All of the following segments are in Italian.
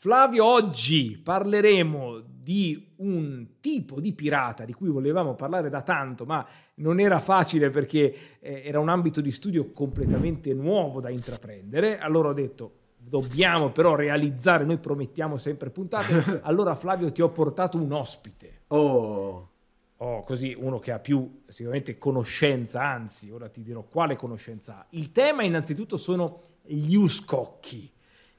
Flavio, oggi parleremo di un tipo di pirata di cui volevamo parlare da tanto, ma non era facile perché eh, era un ambito di studio completamente nuovo da intraprendere. Allora ho detto, dobbiamo però realizzare, noi promettiamo sempre puntate, allora Flavio ti ho portato un ospite. Oh. Oh, così uno che ha più sicuramente conoscenza, anzi, ora ti dirò quale conoscenza ha. Il tema innanzitutto sono gli uscocchi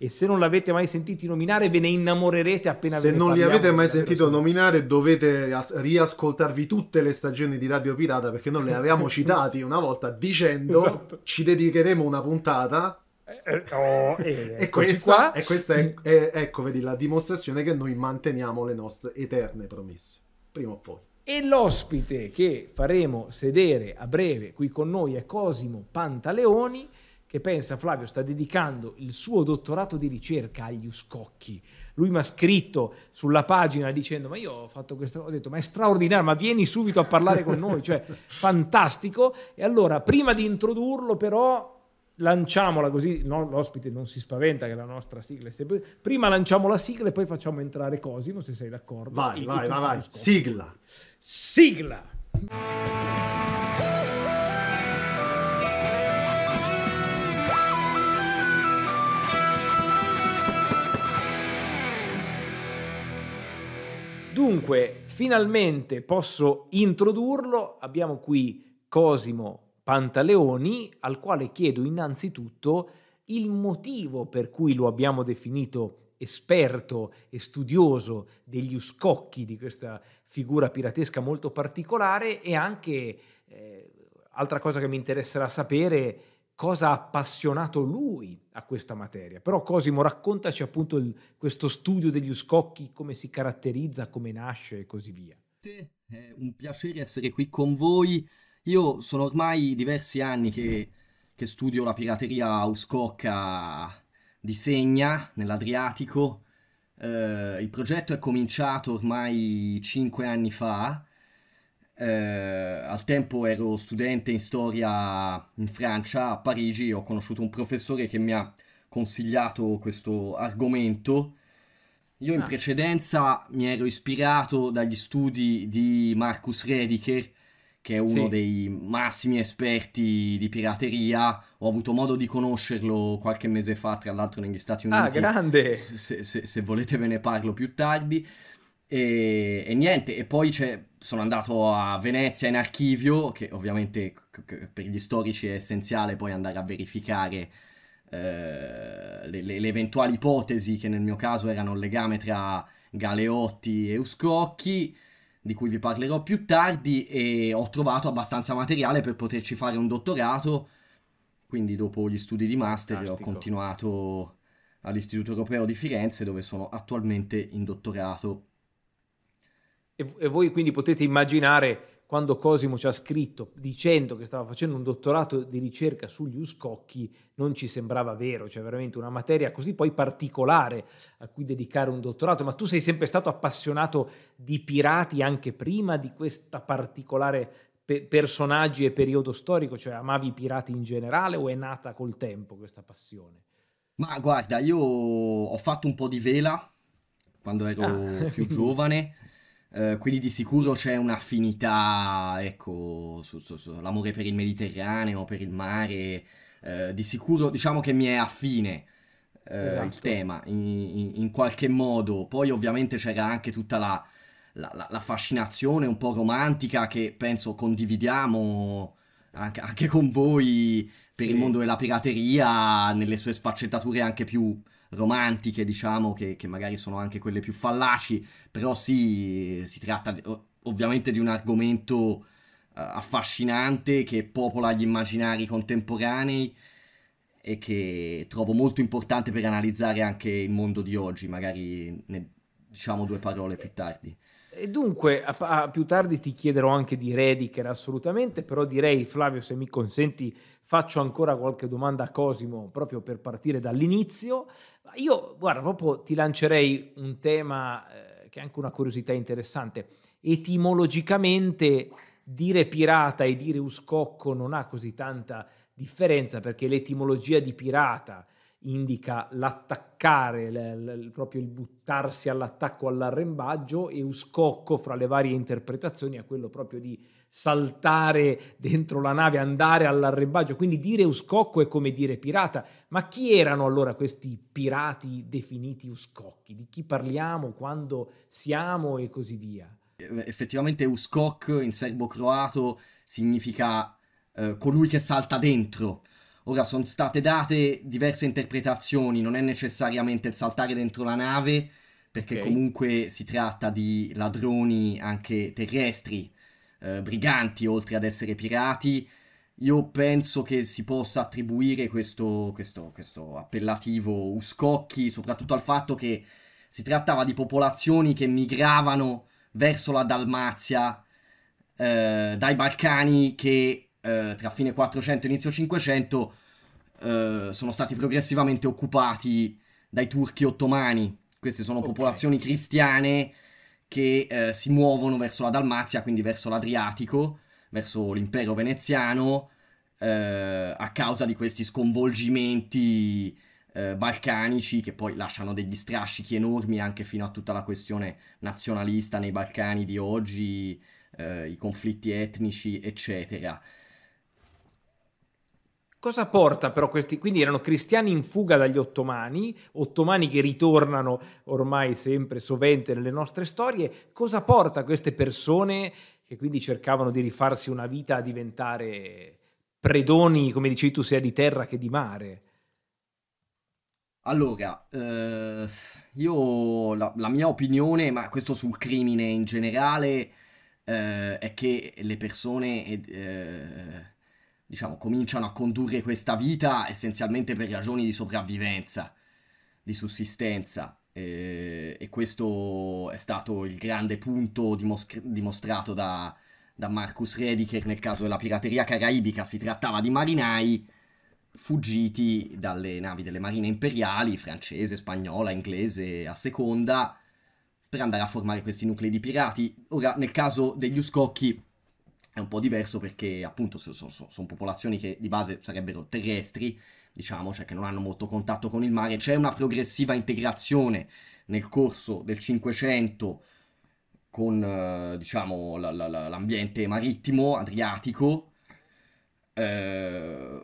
e se non l'avete mai sentiti nominare ve ne innamorerete appena se ve ne Se non li avete mai sentito sono... nominare dovete riascoltarvi tutte le stagioni di Radio Pirata perché non le avevamo citati una volta dicendo esatto. ci dedicheremo una puntata eh, eh, Oh, eh, e, questa, e, questa, è, è, ecco, vedi, la dimostrazione che noi manteniamo le nostre eterne promesse, prima o poi. E l'ospite che faremo sedere a breve qui con noi è Cosimo Pantaleoni, che pensa Flavio sta dedicando il suo dottorato di ricerca agli scocchi. Lui mi ha scritto sulla pagina dicendo ma io ho fatto questa cosa, ho detto ma è straordinario, ma vieni subito a parlare con noi, cioè fantastico. E allora prima di introdurlo però lanciamola così no, l'ospite non si spaventa che la nostra sigla è sempre... Prima lanciamo la sigla e poi facciamo entrare Cosimo se sei d'accordo. Vai, il, vai, il vai, vai. Sigla. Sigla. Dunque, finalmente posso introdurlo. Abbiamo qui Cosimo Pantaleoni, al quale chiedo innanzitutto il motivo per cui lo abbiamo definito esperto e studioso degli uscocchi di questa figura piratesca molto particolare e anche, eh, altra cosa che mi interesserà sapere, cosa ha appassionato lui a questa materia. Però Cosimo raccontaci appunto il, questo studio degli uscocchi, come si caratterizza, come nasce e così via. È un piacere essere qui con voi. Io sono ormai diversi anni che, che studio la pirateria uscocca di Segna, nell'Adriatico. Eh, il progetto è cominciato ormai cinque anni fa eh, al tempo ero studente in storia in Francia, a Parigi, ho conosciuto un professore che mi ha consigliato questo argomento. Io in ah. precedenza mi ero ispirato dagli studi di Marcus Rediker, che è uno sì. dei massimi esperti di pirateria. Ho avuto modo di conoscerlo qualche mese fa, tra l'altro negli Stati ah, Uniti. Ah, grande! Se, se, se volete ve ne parlo più tardi. E, e, niente, e poi sono andato a Venezia in archivio, che ovviamente per gli storici è essenziale poi andare a verificare eh, le, le, le, eventuali ipotesi che nel mio caso erano il legame tra Galeotti e Uscocchi, di cui vi parlerò più tardi, e ho trovato abbastanza materiale per poterci fare un dottorato, quindi dopo gli studi di master Fantastico. ho continuato all'Istituto Europeo di Firenze dove sono attualmente in dottorato. E, e voi quindi potete immaginare quando Cosimo ci ha scritto dicendo che stava facendo un dottorato di ricerca sugli uscocchi, non ci sembrava vero, cioè veramente una materia così poi particolare a cui dedicare un dottorato, ma tu sei sempre stato appassionato di pirati anche prima di questo particolare pe- personaggi e periodo storico, cioè amavi i pirati in generale o è nata col tempo questa passione? Ma guarda, io ho fatto un po' di vela quando ero ah. più giovane Eh, quindi di sicuro c'è un'affinità, ecco, su, su, su, l'amore per il Mediterraneo, per il mare, uh, di sicuro diciamo che mi è affine eh, esatto. il tema, in, in, qualche modo. Poi ovviamente c'era anche tutta la, la, la, fascinazione un po' romantica che penso condividiamo anche, anche con voi per sì. il mondo della pirateria, nelle sue sfaccettature anche più romantiche, diciamo, che, che magari sono anche quelle più fallaci, però sì, si tratta di, ovviamente di un argomento eh, affascinante che popola gli immaginari contemporanei e che trovo molto importante per analizzare anche il mondo di oggi, magari ne diciamo due parole più tardi. E dunque, a, a, più tardi ti chiederò anche di Rediker, assolutamente, però direi, Flavio, se mi consenti, faccio ancora qualche domanda a Cosimo proprio per partire dall'inizio. Io, guarda, proprio ti lancerei un tema eh, che è anche una curiosità interessante. Etimologicamente dire pirata e dire uscocco non ha così tanta differenza perché l'etimologia di pirata indica l'attaccare, l- l- proprio il buttarsi all'attacco, all'arrembaggio e uscocco fra le varie interpretazioni è quello proprio di saltare dentro la nave, andare all'arrebaggio. Quindi dire uscocco è come dire pirata. Ma chi erano allora questi pirati definiti uscocchi? Di chi parliamo, quando siamo e così via? Effettivamente uscoc in serbo-croato significa eh, colui che salta dentro. Ora sono state date diverse interpretazioni, non è necessariamente il saltare dentro la nave, perché okay. comunque si tratta di ladroni anche terrestri eh, briganti oltre ad essere pirati, io penso che si possa attribuire questo, questo, questo appellativo uscocchi soprattutto al fatto che si trattava di popolazioni che migravano verso la Dalmazia eh, dai Balcani che eh, tra fine 400 e inizio 500 eh, sono stati progressivamente occupati dai turchi ottomani. Queste sono okay. popolazioni cristiane che eh, si muovono verso la Dalmazia, quindi verso l'Adriatico, verso l'impero veneziano, eh, a causa di questi sconvolgimenti eh, balcanici che poi lasciano degli strascichi enormi anche fino a tutta la questione nazionalista nei Balcani di oggi, eh, i conflitti etnici, eccetera. Cosa porta però questi? Quindi erano cristiani in fuga dagli ottomani, ottomani che ritornano ormai sempre sovente nelle nostre storie. Cosa porta queste persone che quindi cercavano di rifarsi una vita a diventare predoni, come dicevi tu, sia di terra che di mare? Allora, eh, io la, la, mia opinione, ma questo sul crimine in generale, eh, è che le persone... Eh, diciamo, cominciano a condurre questa vita essenzialmente per ragioni di sopravvivenza, di sussistenza. E, e questo è stato il grande punto dimostr dimostrato da, da Marcus Rediker nel caso della pirateria caraibica. Si trattava di marinai fuggiti dalle navi delle marine imperiali, francese, spagnola, inglese, a seconda, per andare a formare questi nuclei di pirati. Ora, nel caso degli Uscocchi, è un po' diverso perché appunto sono, sono, sono popolazioni che di base sarebbero terrestri, diciamo, cioè che non hanno molto contatto con il mare, c'è una progressiva integrazione nel corso del Cinquecento con eh, diciamo, la, la, la, l'ambiente marittimo, adriatico. Eh,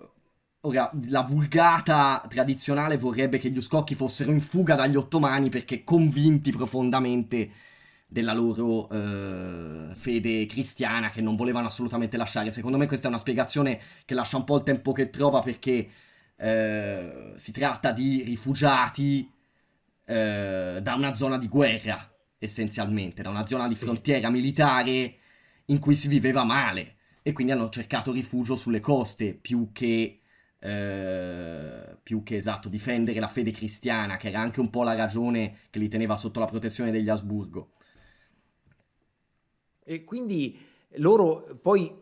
ora, la vulgata tradizionale vorrebbe che gli uscocchi fossero in fuga dagli ottomani perché convinti profondamente della loro eh, fede cristiana che non volevano assolutamente lasciare. Secondo me questa è una spiegazione che lascia un po' il tempo che trova perché eh, si tratta di rifugiati eh, da una zona di guerra, essenzialmente, da una zona di sì. frontiera militare in cui si viveva male e quindi hanno cercato rifugio sulle coste più che... Eh, più che esatto, difendere la fede cristiana, che era anche un po' la ragione che li teneva sotto la protezione degli Asburgo. E quindi loro poi,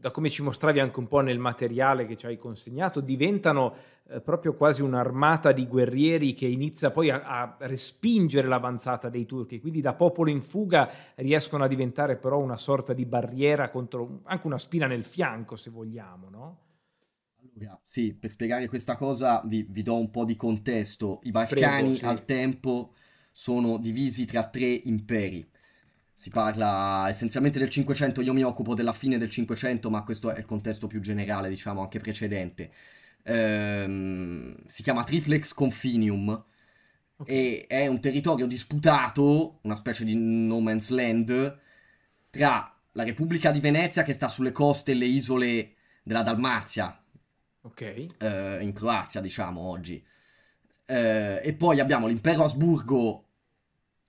da come ci mostravi anche un po' nel materiale che ci hai consegnato, diventano eh, proprio quasi un'armata di guerrieri che inizia poi a, a respingere l'avanzata dei turchi. Quindi da popolo in fuga riescono a diventare però una sorta di barriera contro anche una spina nel fianco, se vogliamo, no? sì, per spiegare questa cosa vi, vi, do un po' di contesto. I Balcani Prego, sì. al tempo sono divisi tra tre imperi, si parla essenzialmente del 500, io mi occupo della fine del 500, ma questo è il contesto più generale, diciamo, anche precedente. Ehm, si chiama Triplex Confinium okay. e è un territorio disputato, una specie di no man's land, tra la Repubblica di Venezia che sta sulle coste e le isole della Dalmazia, okay. eh, in Croazia diciamo oggi, eh, e poi abbiamo l'impero Asburgo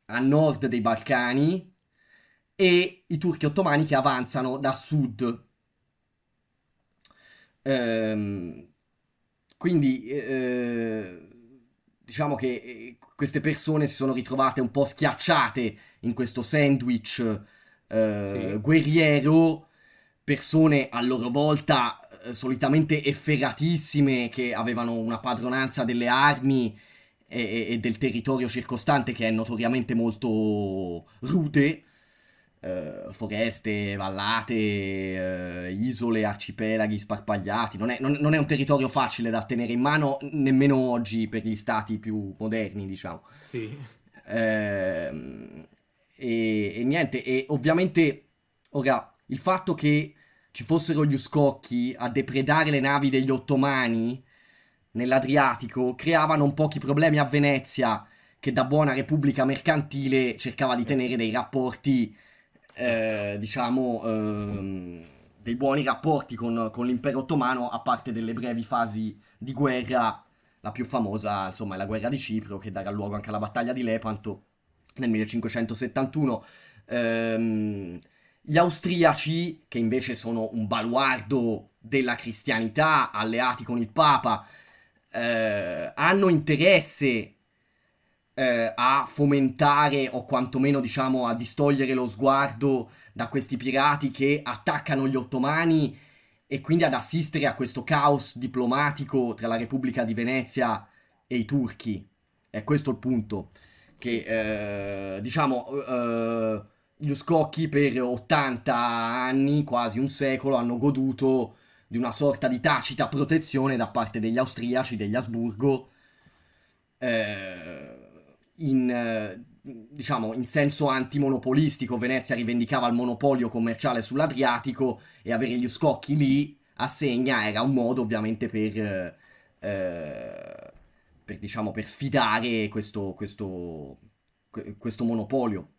a nord dei Balcani, e i turchi ottomani che avanzano da sud. Ehm, quindi eh, eh diciamo che eh, queste persone si sono ritrovate un po' schiacciate in questo sandwich eh, sì. guerriero, persone a loro volta eh, solitamente efferatissime che avevano una padronanza delle armi e, e del territorio circostante che è notoriamente molto rude eh, foreste, vallate, eh, isole, arcipelaghi sparpagliati. Non è, non, non è, un territorio facile da tenere in mano nemmeno oggi per gli stati più moderni, diciamo. Sì. Ehm, e, e niente, e ovviamente ora il fatto che ci fossero gli uscocchi a depredare le navi degli ottomani nell'Adriatico creavano non pochi problemi a Venezia, che da buona repubblica mercantile cercava di tenere dei rapporti Esatto. eh, diciamo, ehm, dei buoni rapporti con, con, l'impero ottomano, a parte delle brevi fasi di guerra, la più famosa insomma è la guerra di Cipro, che darà luogo anche alla battaglia di Lepanto nel 1571. Ehm, gli austriaci, che invece sono un baluardo della cristianità, alleati con il Papa, eh, hanno interesse eh, a fomentare o quantomeno diciamo a distogliere lo sguardo da questi pirati che attaccano gli ottomani e quindi ad assistere a questo caos diplomatico tra la Repubblica di Venezia e i turchi. È questo il punto che eh, diciamo eh, gli scocchi per 80 anni, quasi un secolo, hanno goduto di una sorta di tacita protezione da parte degli austriaci, degli Asburgo. Eh, in, eh, diciamo, in senso antimonopolistico Venezia rivendicava il monopolio commerciale sull'Adriatico e avere gli scocchi lì a Segna era un modo ovviamente per, eh, eh per, diciamo, per sfidare questo, questo, questo monopolio.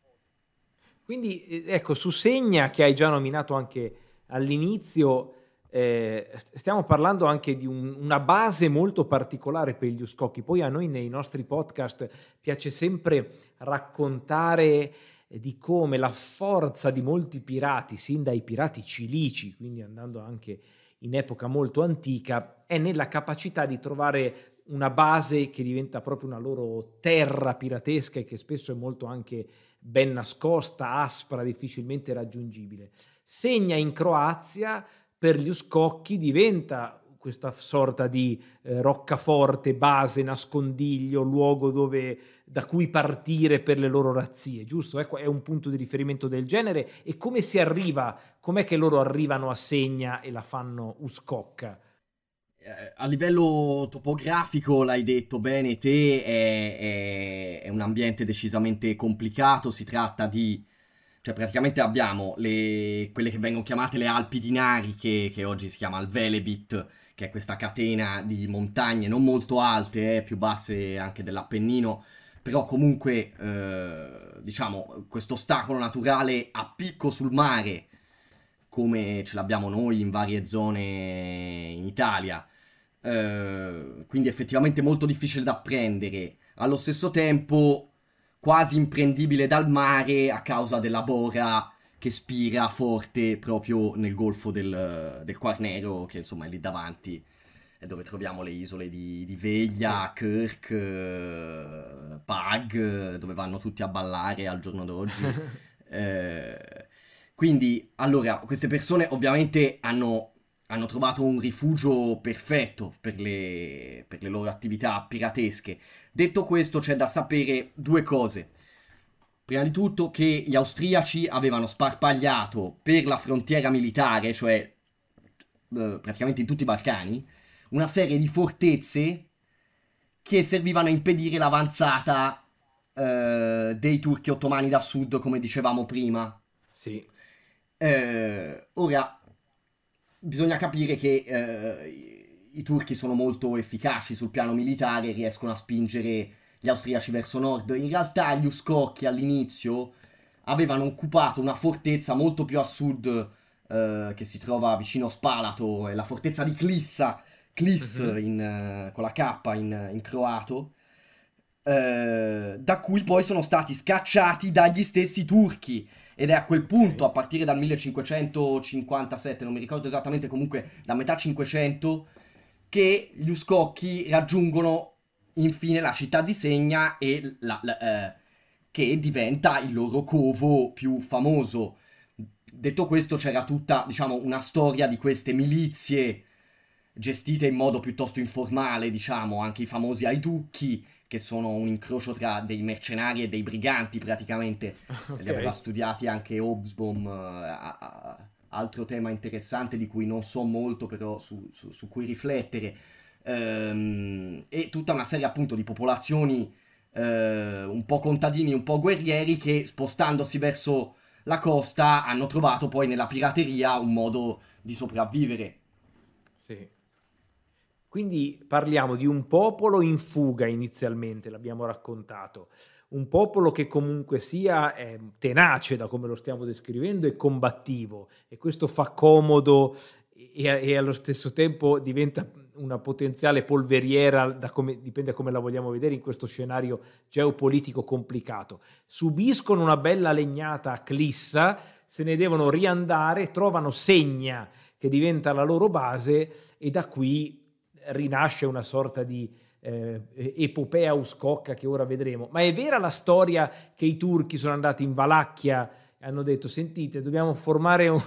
Quindi eh, ecco, su Segna che hai già nominato anche all'inizio, eh, stiamo parlando anche di un, una base molto particolare per gli scocchi. Poi a noi nei nostri podcast piace sempre raccontare eh, di come la forza di molti pirati, sin dai pirati cilici, quindi andando anche in epoca molto antica, è nella capacità di trovare una base che diventa proprio una loro terra piratesca e che spesso è molto anche ben nascosta, aspra, difficilmente raggiungibile. Segna in Croazia per gli scocchi diventa questa sorta di eh, roccaforte, base, nascondiglio, luogo dove, da cui partire per le loro razzie, giusto? Ecco, è un punto di riferimento del genere. E come si arriva, com'è che loro arrivano a Segna e la fanno uscocca? Eh, a livello topografico, l'hai detto bene te, è, è, è, un ambiente decisamente complicato, si tratta di cioè, praticamente abbiamo le, quelle che vengono chiamate le Alpi Dinariche, che oggi si chiama il Velebit, che è questa catena di montagne non molto alte, eh, più basse anche dell'Appennino, però comunque, eh, diciamo, questo ostacolo naturale a picco sul mare, come ce l'abbiamo noi in varie zone in Italia, eh, quindi effettivamente molto difficile da prendere. Allo stesso tempo quasi imprendibile dal mare a causa della bora che spira forte proprio nel golfo del, del Quarnero, che insomma è lì davanti, è dove troviamo le isole di, di Veglia, Kirk, eh, Pag, dove vanno tutti a ballare al giorno d'oggi. eh, quindi, allora, queste persone ovviamente hanno, hanno trovato un rifugio perfetto per le, per le loro attività piratesche, Detto questo c'è da sapere due cose. Prima di tutto che gli austriaci avevano sparpagliato per la frontiera militare, cioè eh, praticamente in tutti i Balcani, una serie di fortezze che servivano a impedire l'avanzata eh, dei turchi ottomani da sud, come dicevamo prima. Sì. Eh, ora, bisogna capire che eh, i turchi sono molto efficaci sul piano militare, riescono a spingere gli austriaci verso nord. In realtà gli Uscocchi all'inizio avevano occupato una fortezza molto più a sud eh, che si trova vicino Spalato, è la fortezza di Clissa, Kliss uh-huh. Mhm. Eh, con la K in, in croato, eh, da cui poi sono stati scacciati dagli stessi turchi. Ed è a quel punto, a partire dal 1557, non mi ricordo esattamente, comunque da metà 500, che gli uscocchi raggiungono infine la città di Segna e la, la, eh, che diventa il loro covo più famoso. Detto questo, c'era tutta, diciamo, una storia di queste milizie gestite in modo piuttosto informale, diciamo, anche i famosi Aiducchi, che sono un incrocio tra dei mercenari e dei briganti praticamente, okay. li aveva studiati anche Hobsbawm eh, a, a altro tema interessante di cui non so molto, però su, su, su cui riflettere, ehm, e tutta una serie appunto di popolazioni eh, un po' contadini, un po' guerrieri, che spostandosi verso la costa hanno trovato poi nella pirateria un modo di sopravvivere. Sì. Quindi parliamo di un popolo in fuga inizialmente, l'abbiamo raccontato un popolo che comunque sia ehm, tenace da come lo stiamo descrivendo e combattivo e questo fa comodo e, e allo stesso tempo diventa una potenziale polveriera, da come, dipende da come la vogliamo vedere in questo scenario geopolitico complicato. Subiscono una bella legnata a Clissa, se ne devono riandare, trovano Segna che diventa la loro base e da qui rinasce una sorta di eh, epopea uscocca che ora vedremo. Ma è vera la storia che i turchi sono andati in Valacchia e hanno detto sentite dobbiamo formare un,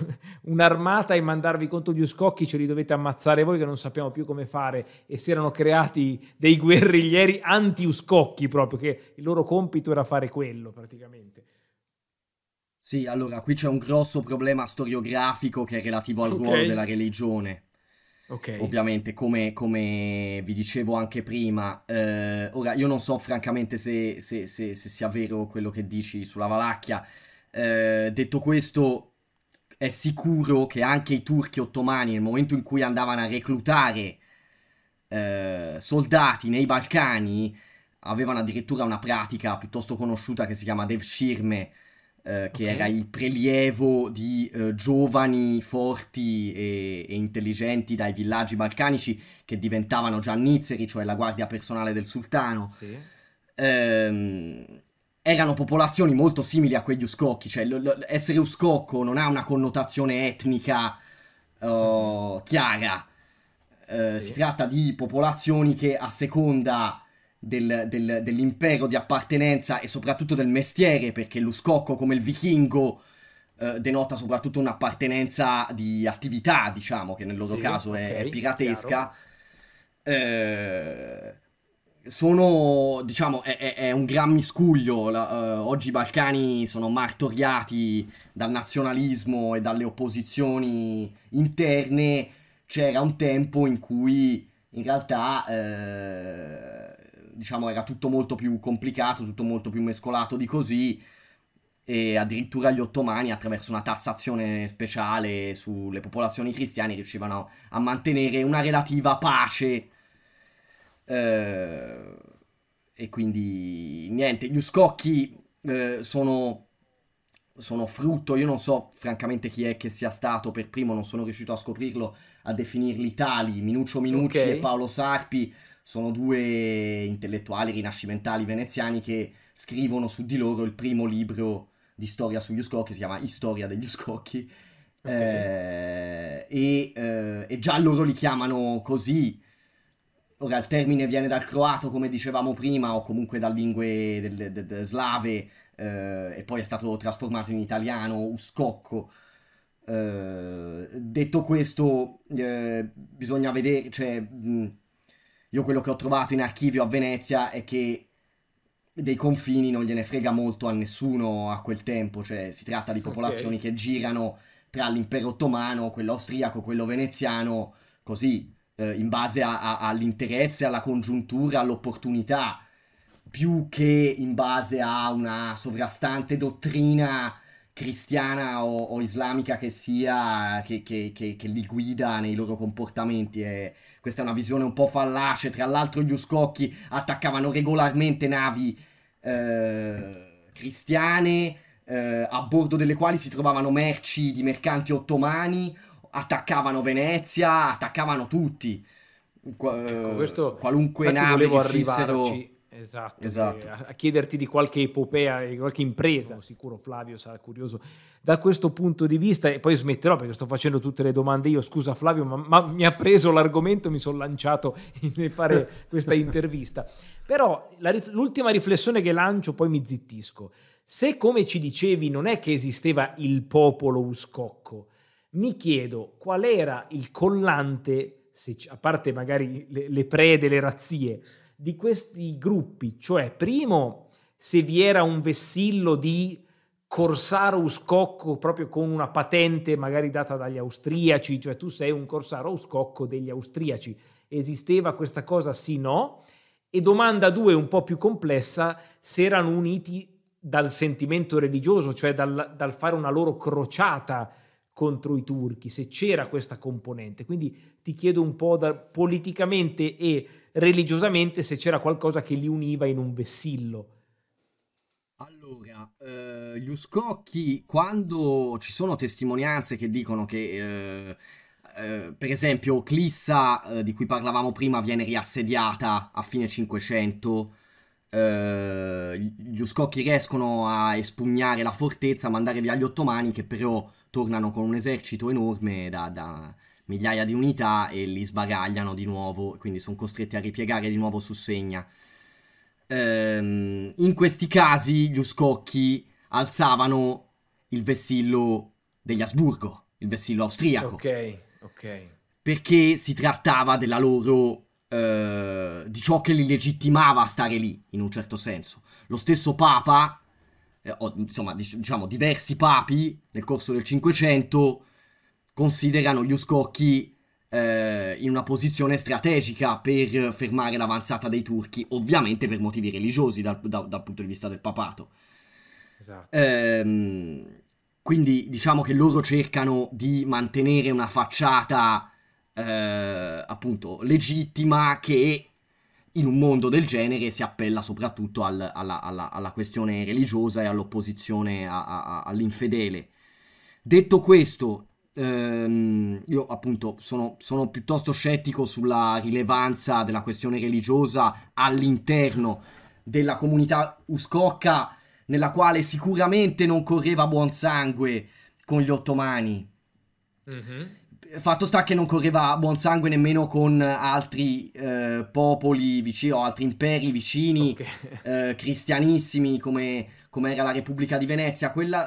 un'armata e mandarvi contro gli uscocchi, ce li dovete ammazzare voi che non sappiamo più come fare e si erano creati dei guerriglieri anti-uscocchi proprio, che il loro compito era fare quello praticamente. Sì, allora qui c'è un grosso problema storiografico che è relativo al okay. ruolo della religione Okay. Ovviamente, come, come, vi dicevo anche prima, eh, ora io non so francamente se, se, se, se, sia vero quello che dici sulla Valacchia. Eh, detto questo, è sicuro che anche i turchi ottomani, nel momento in cui andavano a reclutare eh, soldati nei Balcani, avevano addirittura una pratica piuttosto conosciuta che si chiama devshirme, eh, che okay. era il prelievo di eh, giovani forti e, e, intelligenti dai villaggi balcanici che diventavano giannizzeri, cioè la guardia personale del sultano. Sì. Ehm, erano popolazioni molto simili a quegli uscocchi, cioè l- l- essere uscocco non ha una connotazione etnica uh, chiara. Eh, sì. Si tratta di popolazioni che a seconda del, del, dell'impero di appartenenza e soprattutto del mestiere, perché lo scocco come il vichingo eh, denota soprattutto un'appartenenza di attività, diciamo, che nel loro sì, caso okay, è piratesca. Eh, sono, diciamo, è, è, un gran miscuglio. La, eh, oggi i Balcani sono martoriati dal nazionalismo e dalle opposizioni interne. C'era un tempo in cui in realtà eh, diciamo, era tutto molto più complicato, tutto molto più mescolato di così e addirittura gli ottomani attraverso una tassazione speciale sulle popolazioni cristiane riuscivano a mantenere una relativa pace eh, e quindi niente, gli uscocchi eh, sono, sono frutto, io non so francamente chi è che sia stato per primo, non sono riuscito a scoprirlo, a definirli tali, Minuccio Minucci okay. e Paolo Sarpi sono due intellettuali rinascimentali veneziani che scrivono su di loro il primo libro di storia sugli scocchi, si chiama Istoria degli scocchi, okay. eh, e, eh, e, già loro li chiamano così. Ora il termine viene dal croato, come dicevamo prima, o comunque da lingue del, del, del slave, eh, e poi è stato trasformato in italiano, uscocco. Eh, detto questo, eh, bisogna vedere, cioè, mh, io quello che ho trovato in archivio a Venezia è che dei confini non gliene frega molto a nessuno a quel tempo, cioè si tratta di popolazioni okay. che girano tra l'impero ottomano, quello austriaco, quello veneziano, così, eh, in base a, a, all'interesse, alla congiuntura, all'opportunità, più che in base a una sovrastante dottrina cristiana o, o, islamica che sia, che, che, che, che, li guida nei loro comportamenti. E questa è una visione un po' fallace. Tra l'altro, gli Uscocchi attaccavano regolarmente navi eh, cristiane, eh, a bordo delle quali si trovavano merci di mercanti ottomani, attaccavano Venezia, attaccavano tutti. Qua, ecco, eh, questo, qualunque nave riuscissero... arrivarci Esatto, esatto. A, chiederti di qualche epopea, di qualche impresa. Sono sicuro Flavio sarà curioso da questo punto di vista e poi smetterò perché sto facendo tutte le domande io. Scusa Flavio, ma, ma mi ha preso l'argomento, mi sono lanciato nel fare questa intervista. Però l'ultima riflessione che lancio, poi mi zittisco. Se come ci dicevi non è che esisteva il popolo uscocco, mi chiedo qual era il collante, se, a parte magari le, le prede, le razzie, di questi gruppi, cioè primo se vi era un vessillo di corsaro uscocco proprio con una patente magari data dagli austriaci, cioè tu sei un corsaro uscocco degli austriaci. Esisteva questa cosa? Sì, no. E domanda due un po' più complessa, se erano uniti dal sentimento religioso, cioè dal, dal fare una loro crociata contro i turchi, se c'era questa componente. Quindi ti chiedo un po' da, politicamente e religiosamente se c'era qualcosa che li univa in un vessillo. Allora, eh, gli uscocchi, quando ci sono testimonianze che dicono che, eh, eh, per esempio, Clissa, eh, di cui parlavamo prima, viene riassediata a fine 500, eh, gli uscocchi riescono a espugnare la fortezza, a mandare via gli ottomani, che però tornano con un esercito enorme da, da migliaia di unità e li sbagagliano di nuovo, quindi sono costretti a ripiegare di nuovo su Segna. Ehm, in questi casi gli uscocchi alzavano il vessillo degli Asburgo, il vessillo austriaco. Ok, ok. Perché si trattava della loro... Eh, di ciò che li legittimava a stare lì, in un certo senso. Lo stesso Papa, eh, o, insomma, dic- diciamo diversi papi nel corso del Cinquecento considerano gli scocchi eh, in una posizione strategica per fermare l'avanzata dei turchi, ovviamente per motivi religiosi dal, da, dal punto di vista del papato. Esatto. Ehm, quindi diciamo che loro cercano di mantenere una facciata eh, appunto legittima che in un mondo del genere si appella soprattutto al, alla, alla, alla, questione religiosa e all'opposizione all'infedele. Detto questo, ehm, io appunto sono, sono piuttosto scettico sulla rilevanza della questione religiosa all'interno della comunità uscocca, nella quale sicuramente non correva buon sangue con gli ottomani. Mm-hmm. Fatto sta che non correva buon sangue nemmeno con altri eh, popoli vicino, altri imperi vicini, okay. eh, cristianissimi come, come, era la Repubblica di Venezia. Quella,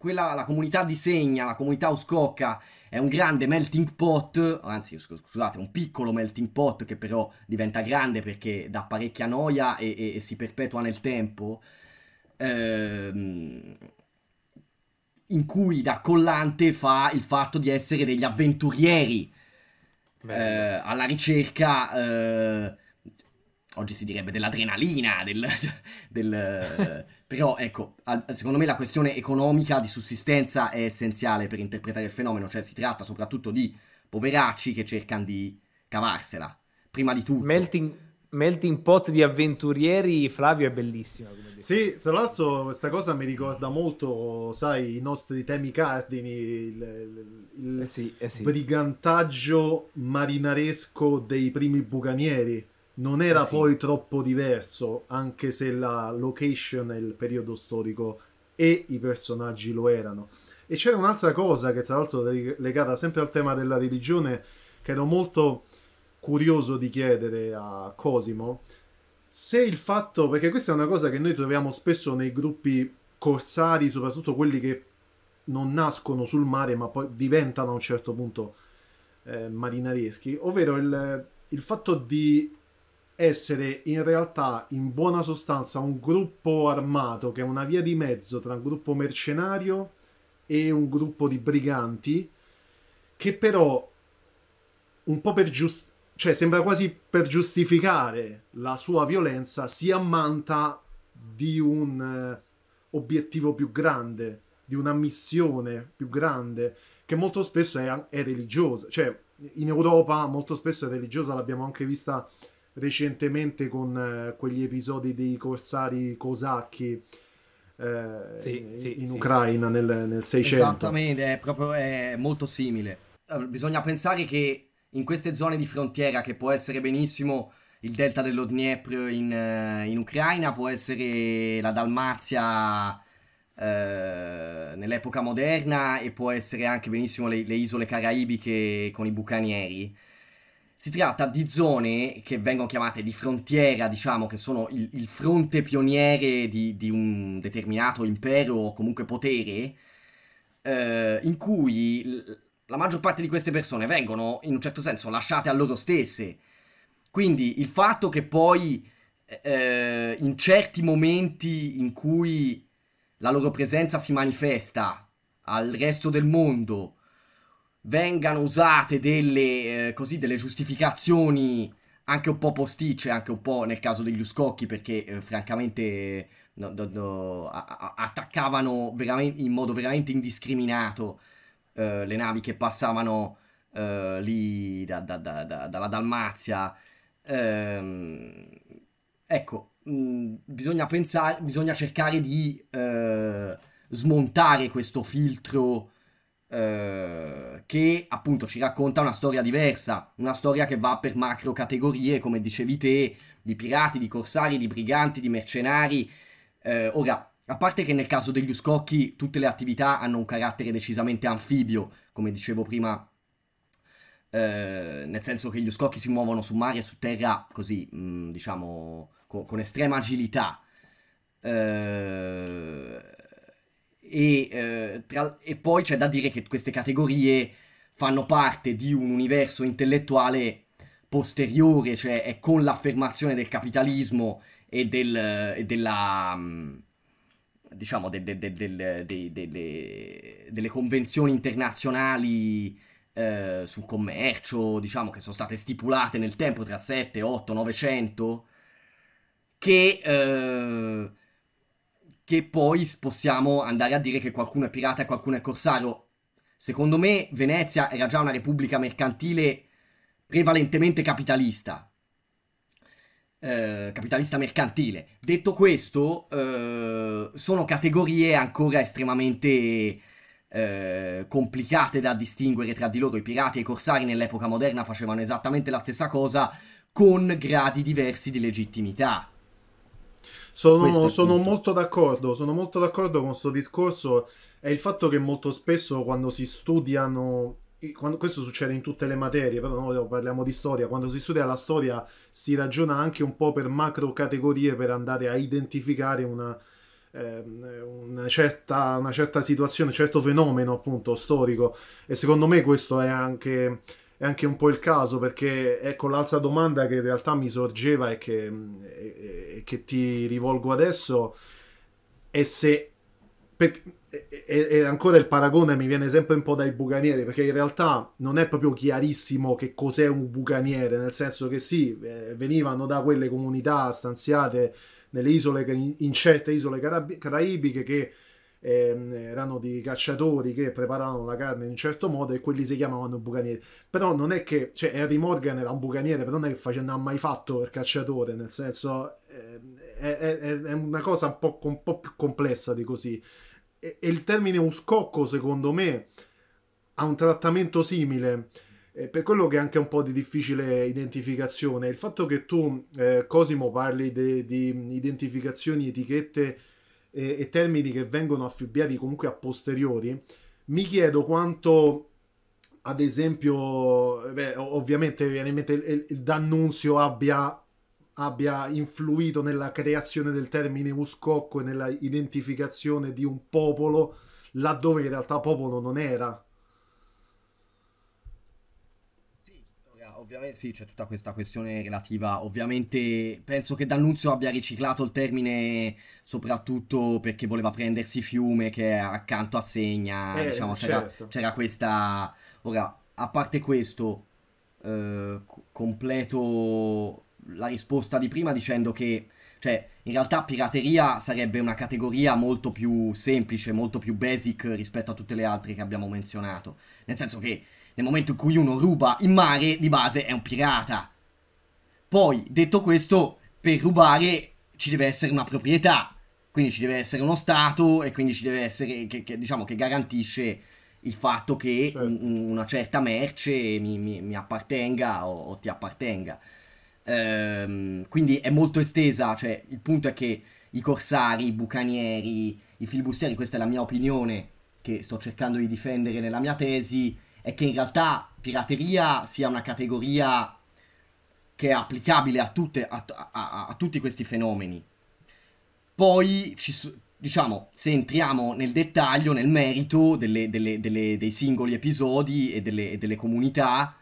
quella, la comunità di Segna, la comunità Uscocca è un grande melting pot, anzi scusate, un piccolo melting pot che però diventa grande perché dà parecchia noia e, e, e si perpetua nel tempo, ehm, in cui da collante fa il fatto di essere degli avventurieri eh, alla ricerca... Eh, oggi si direbbe dell'adrenalina, del, del eh, però ecco, al, secondo me la questione economica di sussistenza è essenziale per interpretare il fenomeno, cioè si tratta soprattutto di poveracci che cercano di cavarsela, prima di tutto. Melting, melting pot di avventurieri, Flavio è bellissimo. Sì, tra l'altro questa cosa mi ricorda molto, sai, i nostri temi cardini, il, il eh sì, eh sì. brigantaggio marinaresco dei primi bucanieri non eh era eh sì. poi troppo diverso, anche se la location e il periodo storico e i personaggi lo erano. E c'era un'altra cosa che tra l'altro è legata sempre al tema della religione, che ero molto curioso di chiedere a Cosimo, se il fatto, perché questa è una cosa che noi troviamo spesso nei gruppi corsari, soprattutto quelli che non nascono sul mare ma poi diventano a un certo punto eh, marinareschi, ovvero il, il fatto di essere in realtà in buona sostanza un gruppo armato che è una via di mezzo tra un gruppo mercenario e un gruppo di briganti che però un po' per giustificare cioè sembra quasi per giustificare la sua violenza si ammanta di un eh, obiettivo più grande, di una missione più grande che molto spesso è, è religiosa, cioè in Europa molto spesso è religiosa, l'abbiamo anche vista recentemente con eh, quegli episodi dei corsari cosacchi eh, sì, sì, in sì. Ucraina nel, nel 600. Esattamente, è, proprio, è molto simile. bisogna pensare che in queste zone di frontiera, che può essere benissimo il delta dello Dniepr in, eh, in Ucraina, può essere la Dalmazia eh, nell'epoca moderna e può essere anche benissimo le, le isole caraibiche con i bucanieri si tratta di zone che vengono chiamate di frontiera, diciamo, che sono il, il fronte pioniere di, di, un determinato impero o comunque potere, eh, in cui l- la maggior parte di queste persone vengono, in un certo senso, lasciate a loro stesse. Quindi il fatto che poi eh, in certi momenti in cui la loro presenza si manifesta al resto del mondo, vengano usate delle, eh, così, delle giustificazioni anche un po' posticce, anche un po' nel caso degli Uscocchi, perché eh, francamente no, no, no, attaccavano in modo veramente indiscriminato eh, le navi che passavano eh, lì da, da, da, dalla Dalmazia. Ehm, ecco, mh, bisogna, pensare, bisogna cercare di eh, smontare questo filtro eh, che appunto ci racconta una storia diversa, una storia che va per macro categorie, come dicevi te, di pirati, di corsari, di briganti, di mercenari. Eh, ora, a parte che nel caso degli uscocchi tutte le attività hanno un carattere decisamente anfibio, come dicevo prima eh, nel senso che gli scocchi si muovono su mare e su terra così, mh, mm, diciamo, co- con estrema agilità. Eh, e, eh, tra, e poi c'è da dire che queste categorie fanno parte di un universo intellettuale posteriore, cioè è con l'affermazione del capitalismo e, del, e della mm, diciamo de, de, de, delle, delle, convenzioni internazionali eh, sul commercio, diciamo che sono state stipulate nel tempo tra 7, 8, 900 che eh, che poi possiamo andare a dire che qualcuno è pirata e qualcuno è corsario. Secondo me Venezia era già una repubblica mercantile prevalentemente capitalista. Eh, capitalista mercantile. Detto questo, eh, sono categorie ancora estremamente eh, complicate da distinguere tra di loro. I pirati e i corsari nell'epoca moderna facevano esattamente la stessa cosa con gradi diversi di legittimità. Sono, sono molto d'accordo, sono molto d'accordo con questo discorso È il fatto che molto spesso quando si studiano quando, questo succede in tutte le materie, però noi parliamo di storia, quando si studia la storia si ragiona anche un po' per macro categorie per andare a identificare una, eh, una, certa, una certa situazione, un certo fenomeno appunto storico e secondo me questo è anche è anche un po' il caso perché ecco l'altra domanda che in realtà mi sorgeva e che, e, e che ti rivolgo adesso è se per, e, e, ancora il paragone mi viene sempre un po' dai bucanieri perché in realtà non è proprio chiarissimo che cos'è un bucaniere nel senso che sì eh, venivano da quelle comunità stanziate nelle isole in certe isole caraibiche che ehm, erano di cacciatori che preparavano la carne in un certo modo e quelli si chiamavano bucanieri. Però non è che, cioè Harry Morgan era un bucaniere, però non è che facendo, cioè, ha mai fatto il cacciatore, nel senso ehm, è, è, è, una cosa un po', un po più complessa di così. E, e il termine uscocco, secondo me, ha un trattamento simile. Eh, per quello che è anche un po' di difficile identificazione, il fatto che tu, eh, Cosimo, parli di identificazioni, etichette e, e termini che vengono affibbiati comunque a posteriori, mi chiedo quanto ad esempio, beh, ovviamente viene in mente il, il D'Annunzio abbia, abbia, influito nella creazione del termine uscocco e nella identificazione di un popolo laddove in realtà popolo non era. ovviamente sì, c'è tutta questa questione relativa. Ovviamente penso che D'Annunzio abbia riciclato il termine soprattutto perché voleva prendersi Fiume che è accanto a Segna. Eh, diciamo, c'era, certo. c'era, questa... Ora, a parte questo, eh, completo la risposta di prima dicendo che... Cioè, in realtà pirateria sarebbe una categoria molto più semplice, molto più basic rispetto a tutte le altre che abbiamo menzionato. Nel senso che nel momento in cui uno ruba in mare, di base è un pirata. Poi, detto questo, per rubare ci deve essere una proprietà, quindi ci deve essere uno Stato e quindi ci deve essere, che, che diciamo, che garantisce il fatto che certo. una certa merce mi, mi, mi appartenga o, o, ti appartenga. Ehm, quindi è molto estesa, cioè il punto è che i corsari, i bucanieri, i filibustieri, questa è la mia opinione che sto cercando di difendere nella mia tesi, è che in realtà pirateria sia una categoria che è applicabile a, tutte, a, a, a tutti questi fenomeni. Poi, ci, sono. diciamo, se entriamo nel dettaglio, nel merito delle, delle, delle, dei singoli episodi e delle e comunità,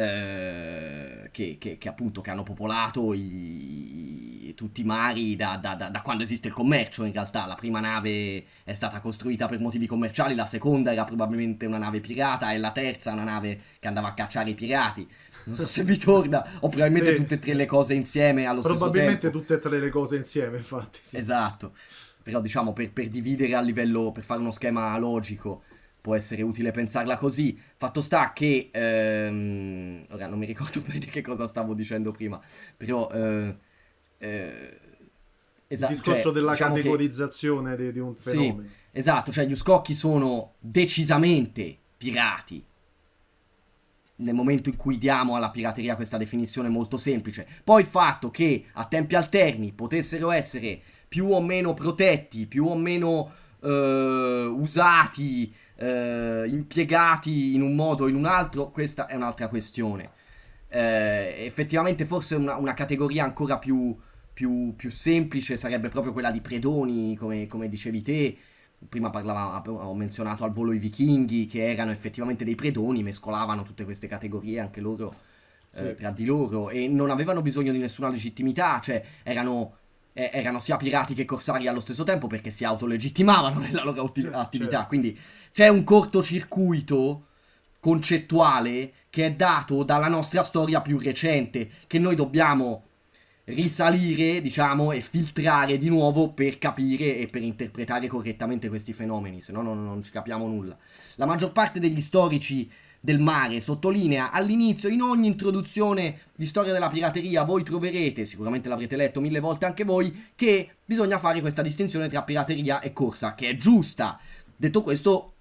eh, che, che, che, appunto che hanno popolato i, tutti i mari da, da, da, da, quando esiste il commercio in realtà. La prima nave è stata costruita per motivi commerciali, la seconda era probabilmente una nave pirata e la terza una nave che andava a cacciare i pirati. Non so se vi torna, o probabilmente sì. tutte e tre le cose insieme allo stesso tempo. Probabilmente tutte e tre le cose insieme, infatti. Sì. Esatto, però diciamo per, per dividere a livello, per fare uno schema logico può essere utile pensarla così. Fatto sta che... Ehm, ora non mi ricordo bene che cosa stavo dicendo prima, però... Eh, eh, esatto, il discorso cioè, della diciamo categorizzazione che... di, di, un fenomeno. Sì, esatto, cioè gli scocchi sono decisamente pirati. Nel momento in cui diamo alla pirateria questa definizione molto semplice. Poi il fatto che a tempi alterni potessero essere più o meno protetti, più o meno eh, usati, eh, impiegati in un modo o in un altro, questa è un'altra questione. Eh, effettivamente forse una, una categoria ancora più, più, più, semplice sarebbe proprio quella di predoni, come, come dicevi te. Prima parlava, ho menzionato al volo i vichinghi, che erano effettivamente dei predoni, mescolavano tutte queste categorie anche loro sì. eh, tra di loro e non avevano bisogno di nessuna legittimità, cioè erano eh, erano sia pirati che corsari allo stesso tempo perché si autolegittimavano nella loro atti certo, attività. Certo. Quindi c'è un cortocircuito concettuale che è dato dalla nostra storia più recente, che noi dobbiamo risalire, diciamo, e filtrare di nuovo per capire e per interpretare correttamente questi fenomeni, se no non, non ci capiamo nulla. La maggior parte degli storici del mare. Sottolinea all'inizio, in ogni introduzione di storia della pirateria, voi troverete, sicuramente l'avrete letto mille volte anche voi, che bisogna fare questa distinzione tra pirateria e corsa, che è giusta. Detto questo,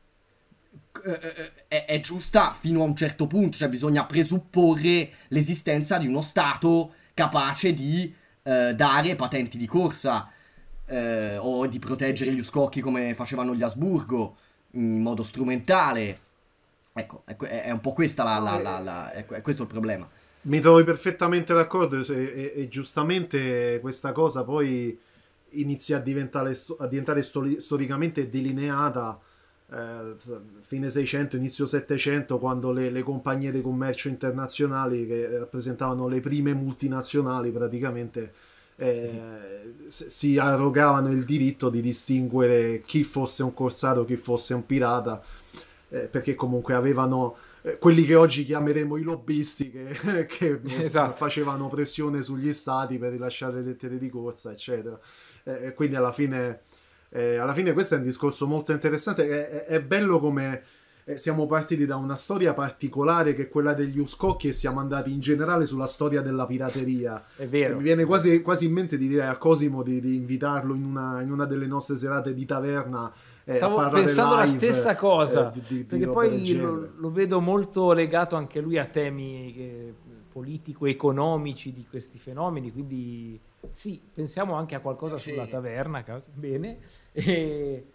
eh, eh, è, è giusta fino a un certo punto, cioè bisogna presupporre l'esistenza di uno Stato capace di eh, dare patenti di corsa eh, o di proteggere gli scocchi come facevano gli Asburgo in modo strumentale Ecco, è, un po' questa la, la, la, eh, la è questo il problema. Mi trovi perfettamente d'accordo e, e, e, giustamente questa cosa poi inizia a diventare, a diventare stori, storicamente delineata eh, fine 600, inizio 700, quando le, le, compagnie di commercio internazionali che rappresentavano le prime multinazionali praticamente eh, sì. si arrogavano il diritto di distinguere chi fosse un corsaro, chi fosse un pirata eh, perché comunque avevano eh, quelli che oggi chiameremo i lobbisti che, che esatto. facevano pressione sugli stati per rilasciare le lettere di corsa, eccetera. Eh, quindi alla fine, eh, alla fine, questo è un discorso molto interessante. È, è, è bello come eh, siamo partiti da una storia particolare che è quella degli Uscocchi e siamo andati in generale sulla storia della pirateria. È vero. mi viene quasi, quasi, in mente di dire a Cosimo di, di invitarlo in una, in una delle nostre serate di taverna eh, Stavo pensando live, la stessa eh, cosa, di, di, perché poi lo, lo, vedo molto legato anche lui a temi politico-economici di questi fenomeni, quindi sì, pensiamo anche a qualcosa eh, sì. sulla taverna, bene, e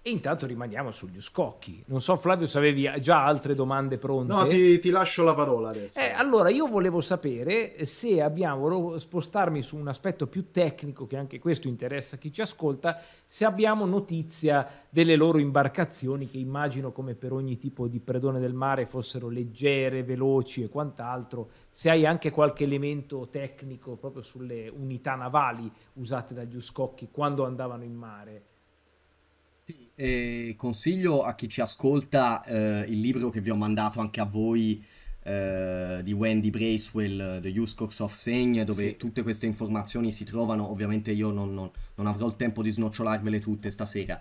e intanto rimaniamo sugli scocchi. Non so, Flavio, se avevi eh, già altre domande pronte. No, ti, ti lascio la parola adesso. Eh, allora, io volevo sapere eh, se abbiamo, volevo spostarmi su un aspetto più tecnico, che anche questo interessa chi ci ascolta, se abbiamo notizia delle loro imbarcazioni, che immagino come per ogni tipo di predone del mare fossero leggere, veloci e quant'altro, se hai anche qualche elemento tecnico proprio sulle unità navali usate dagli scocchi quando andavano in mare. E consiglio a chi ci ascolta eh, il libro che vi ho mandato anche a voi eh, di Wendy Bracewell, The Use Course of Segn, dove sì. tutte queste informazioni si trovano. Ovviamente io non, non, non avrò il tempo di snocciolarvele tutte stasera.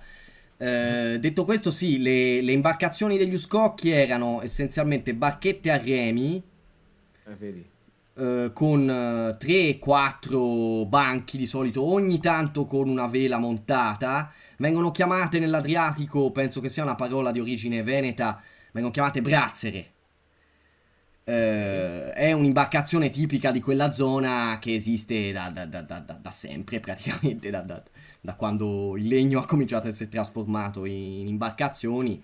Eh, detto questo, sì, le, le, imbarcazioni degli uscocchi erano essenzialmente barchette a remi. Eh, vedi eh, con 3-4 eh, banchi di solito, ogni tanto con una vela montata, vengono chiamate nell'Adriatico, penso che sia una parola di origine veneta, vengono chiamate brazzere. Eh, è un'imbarcazione tipica di quella zona che esiste da, da, da, da sempre, praticamente, da, quando il legno ha cominciato a essere trasformato in, imbarcazioni.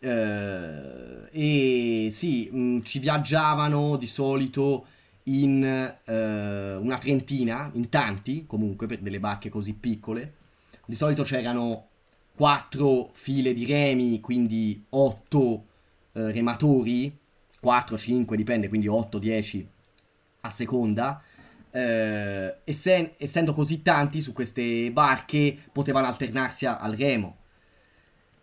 Eh, e sì, mh, mm, ci viaggiavano di solito in eh, una trentina, in tanti comunque, per delle barche così piccole. Di solito c'erano quattro file di remi, quindi otto eh, rematori, 4, 5, dipende, quindi 8, 10 a seconda. Eh, essen essendo così tanti su queste barche, potevano alternarsi al remo.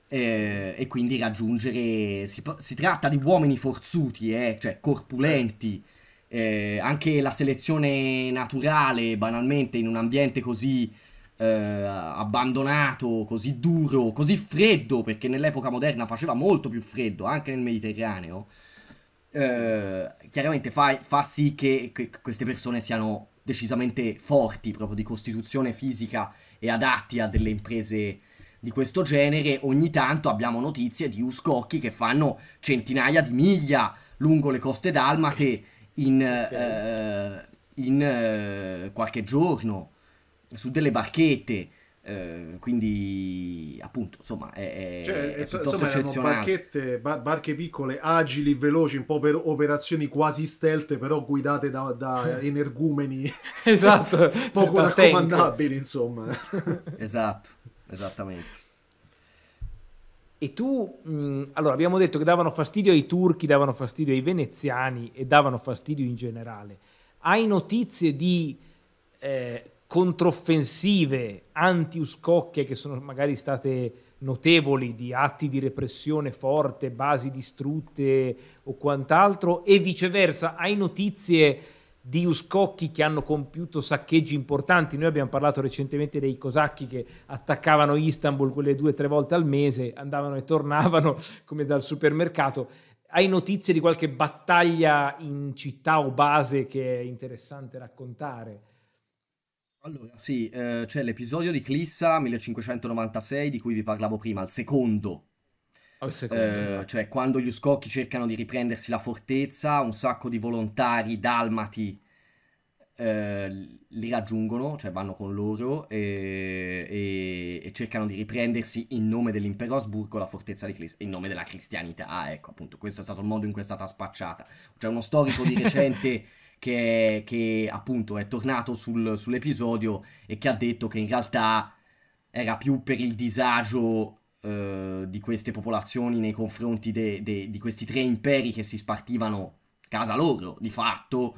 Eh, e quindi raggiungere. Si, si, tratta di uomini forzuti, eh, cioè corpulenti, eh, anche la selezione naturale, banalmente, in un ambiente così eh, abbandonato, così duro, così freddo, perché nell'epoca moderna faceva molto più freddo, anche nel Mediterraneo, eh, chiaramente fa, fa sì che, che queste persone siano decisamente forti, proprio di costituzione fisica e adatti a delle imprese di questo genere, ogni tanto abbiamo notizie di uscocchi che fanno centinaia di miglia lungo le coste dalmate in, okay. uh, in uh, qualche giorno su delle barchette. Uh, quindi appunto insomma è, cioè, è insomma, erano barchette, bar- barche piccole agili veloci un po' per operazioni quasi stealth, però guidate da, da energumeni esatto poco raccomandabili tank. insomma esatto esattamente e tu, mh, mm, allora abbiamo detto che davano fastidio ai turchi, davano fastidio ai veneziani e davano fastidio in generale. Hai notizie di eh, controffensive anti-uscocche che sono magari state notevoli di atti di repressione forte, basi distrutte o quant'altro? E viceversa, hai notizie di uscocchi che hanno compiuto saccheggi importanti. Noi abbiamo parlato recentemente dei cosacchi che attaccavano Istanbul quelle due o tre volte al mese, andavano e tornavano come dal supermercato. Hai notizie di qualche battaglia in città o base che è interessante raccontare? Allora, sì, eh, c'è l'episodio di Clissa 1596 di cui vi parlavo prima, il secondo secondo, eh, esatto. cioè, quando gli scocchi cercano di riprendersi la fortezza, un sacco di volontari dalmati eh, li raggiungono, cioè vanno con loro e, e, e, cercano di riprendersi in nome dell'impero Asburgo la fortezza di Cristo, in nome della cristianità. ecco, appunto, questo è stato il modo in cui è stata spacciata. C'è uno storico di recente. Che, che, appunto è tornato sul, sull'episodio e che ha detto che in realtà era più per il disagio eh, di queste popolazioni nei confronti de, de, di questi tre imperi che si spartivano casa loro, di fatto,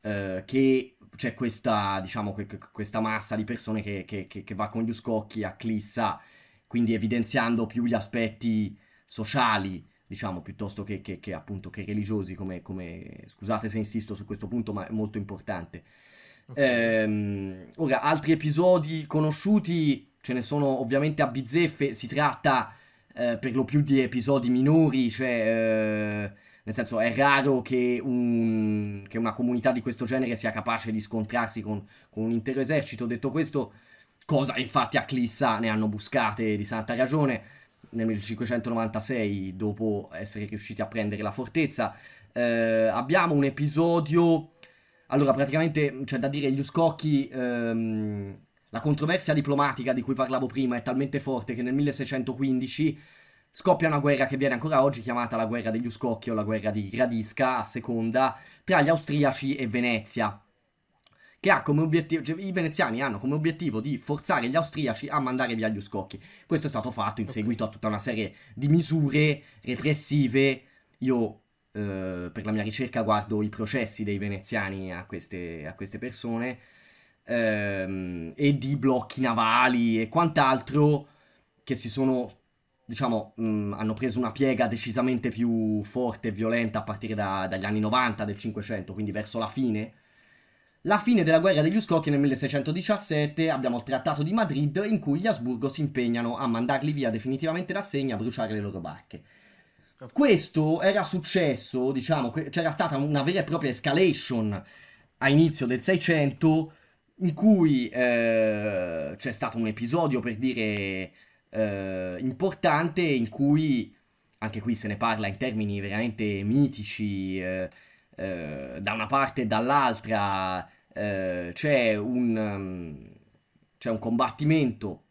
eh, che c'è questa, diciamo, que, que, questa massa di persone che, che, che, va con gli scocchi a clissa, quindi evidenziando più gli aspetti sociali, diciamo, piuttosto che, che appunto che religiosi, come, come, scusate se insisto su questo punto, ma è molto importante. Okay. Ehm, ora, altri episodi conosciuti ce ne sono ovviamente a bizzeffe, si tratta eh, per lo più di episodi minori, cioè... Eh, nel senso, è raro che, un, che, una comunità di questo genere sia capace di scontrarsi con, con un intero esercito. Detto questo, cosa infatti a Clissa ne hanno buscate di santa ragione nel 1596 dopo essere riusciti a prendere la fortezza eh, abbiamo un episodio allora praticamente c'è da dire gli Uscocchi ehm, la controversia diplomatica di cui parlavo prima è talmente forte che nel 1615 scoppia una guerra che viene ancora oggi chiamata la guerra degli Uscocchi o la guerra di Gradisca, a seconda, tra gli austriaci e Venezia. Che ha come obiettivo, cioè, i veneziani hanno come obiettivo di forzare gli austriaci a mandare via gli Uscocchi. Questo è stato fatto in okay. seguito a tutta una serie di misure repressive. Io eh, per la mia ricerca guardo i processi dei veneziani a queste, a queste persone ehm, e di blocchi navali e quant'altro che si sono, diciamo, mh, mm, hanno preso una piega decisamente più forte e violenta a partire da, dagli anni 90 del 500, quindi verso la fine. La fine della guerra degli Uscochi nel 1617 abbiamo il Trattato di Madrid in cui gli Asburgo si impegnano a mandarli via definitivamente da segna a bruciare le loro barche. Questo era successo, diciamo, c'era stata una vera e propria escalation a inizio del 600 in cui eh, c'è stato un episodio, per dire, eh, importante, in cui anche qui se ne parla in termini veramente mitici, eh, eh da una parte e dall'altra eh, c'è un, um, c'è un combattimento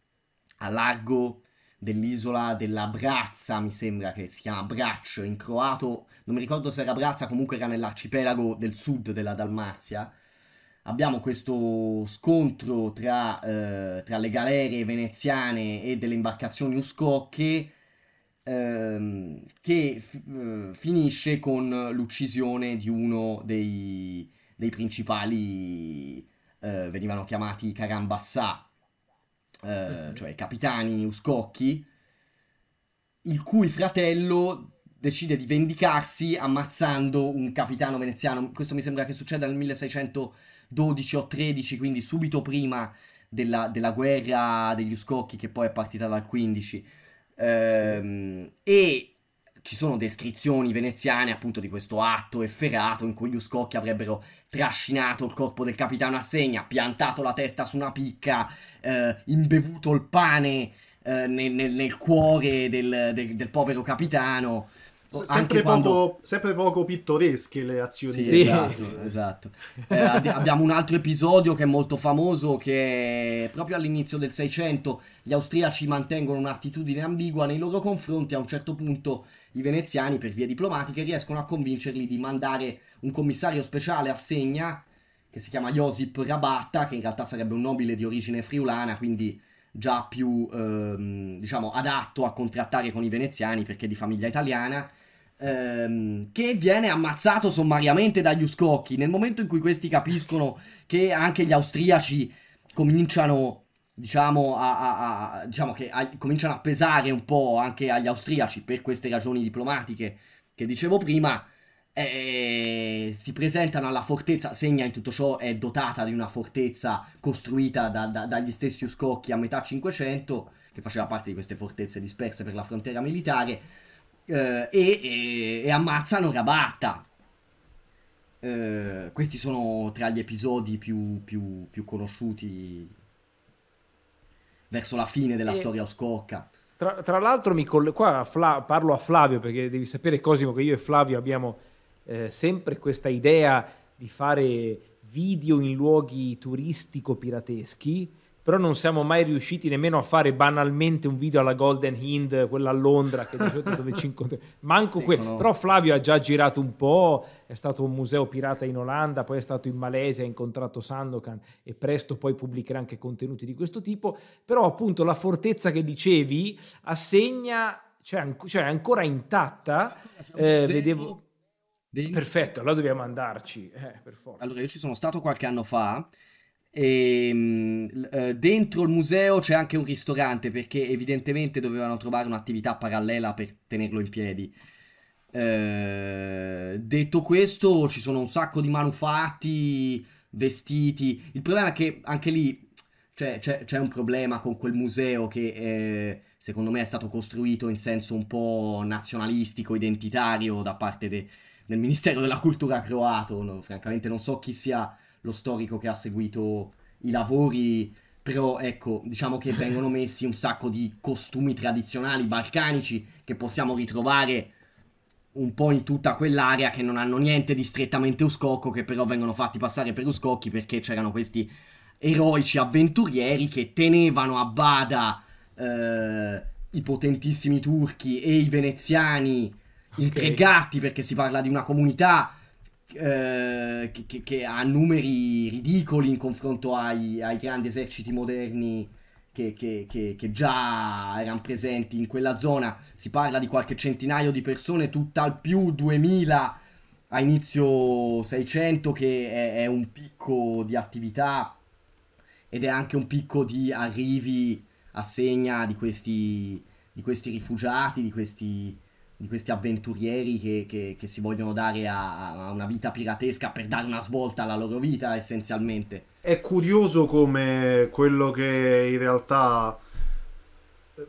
a largo dell'isola della Brazza, mi sembra che si chiama Brac in croato, non mi ricordo se era Brazza, comunque era nell'arcipelago del sud della Dalmazia, abbiamo questo scontro tra, eh, tra le galere veneziane e delle imbarcazioni uscocche ehm, che f- eh, finisce con l'uccisione di uno dei, dei principali, eh, venivano chiamati Carambassà, eh, mhm. cioè capitani uscocchi, il cui fratello decide di vendicarsi ammazzando un capitano veneziano. Questo mi sembra che succeda nel 1600. 12 o 13, quindi subito prima della, della guerra degli Uscocchi che poi è partita dal 15. Ehm, sì. E ci sono descrizioni veneziane appunto di questo atto efferato in cui gli Uscocchi avrebbero trascinato il corpo del capitano a segna, piantato la testa su una picca, eh, imbevuto il pane eh, nel, nel, cuore del, del, del povero capitano sempre, quando... poco, sempre, poco, pittoresche le azioni. Sì, esatto, esatto. Eh, abbiamo un altro episodio che è molto famoso, che proprio all'inizio del 600 gli austriaci mantengono un'attitudine ambigua nei loro confronti, a un certo punto i veneziani, per vie diplomatiche, riescono a convincerli di mandare un commissario speciale a Segna, che si chiama Josip Rabatta, che in realtà sarebbe un nobile di origine friulana, quindi già più ehm, diciamo, adatto a contrattare con i veneziani perché è di famiglia italiana ehm, che viene ammazzato sommariamente dagli uscocchi. Nel momento in cui questi capiscono che anche gli austriaci cominciano diciamo, a, a, a, diciamo che cominciano a pesare un po' anche agli austriaci per queste ragioni diplomatiche che dicevo prima. Eh, si presentano alla fortezza, Segna in tutto ciò è dotata di una fortezza costruita da, da, dagli stessi Uscocchi a metà 500, che faceva parte di queste fortezze disperse per la frontiera militare, eh, e, e, e, ammazzano Rabatta. Eh, questi sono tra gli episodi più, più, più conosciuti verso la fine della e... storia oscocca. Tra, tra l'altro, coll- qua Fla- parlo a Flavio perché devi sapere, Cosimo, che io e Flavio abbiamo eh, sempre questa idea di fare video in luoghi turistico-pirateschi però non siamo mai riusciti nemmeno a fare banalmente un video alla Golden Hind, quella a Londra, che di dove ci incontriamo. Manco sì, quello. Però Flavio ha già girato un po', è stato un museo pirata in Olanda, poi è stato in Malesia, ha incontrato Sandokan e presto poi pubblicherà anche contenuti di questo tipo. Però appunto la fortezza che dicevi assegna, cioè, anco, cioè ancora intatta, eh, vedevo... Degli... Perfetto, allora dobbiamo andarci, eh, per forza. Allora io ci sono stato qualche anno fa e, ehm, eh, dentro il museo c'è anche un ristorante perché evidentemente dovevano trovare un'attività parallela per tenerlo in piedi. Eh, detto questo, ci sono un sacco di manufatti, vestiti. Il problema è che anche lì c'è, cioè, c'è, c'è un problema con quel museo che eh, secondo me è stato costruito in senso un po' nazionalistico, identitario da parte de- del Ministero della Cultura croato. No, francamente non so chi sia lo storico che ha seguito i lavori, però ecco, diciamo che vengono messi un sacco di costumi tradizionali balcanici che possiamo ritrovare un po' in tutta quell'area che non hanno niente di strettamente uscocco, che però vengono fatti passare per uscocchi perché c'erano questi eroici avventurieri che tenevano a bada eh, i potentissimi turchi e i veneziani okay. intrigati perché si parla di una comunità eh, che, che, ha numeri ridicoli in confronto ai, ai grandi eserciti moderni che, che, che, già erano presenti in quella zona. Si parla di qualche centinaio di persone, tutt'al più 2000 a inizio 600, che è, è un picco di attività ed è anche un picco di arrivi a segna di questi, di questi rifugiati, di questi di questi avventurieri che, che, che si vogliono dare a, a, una vita piratesca per dare una svolta alla loro vita essenzialmente. È curioso come quello che in realtà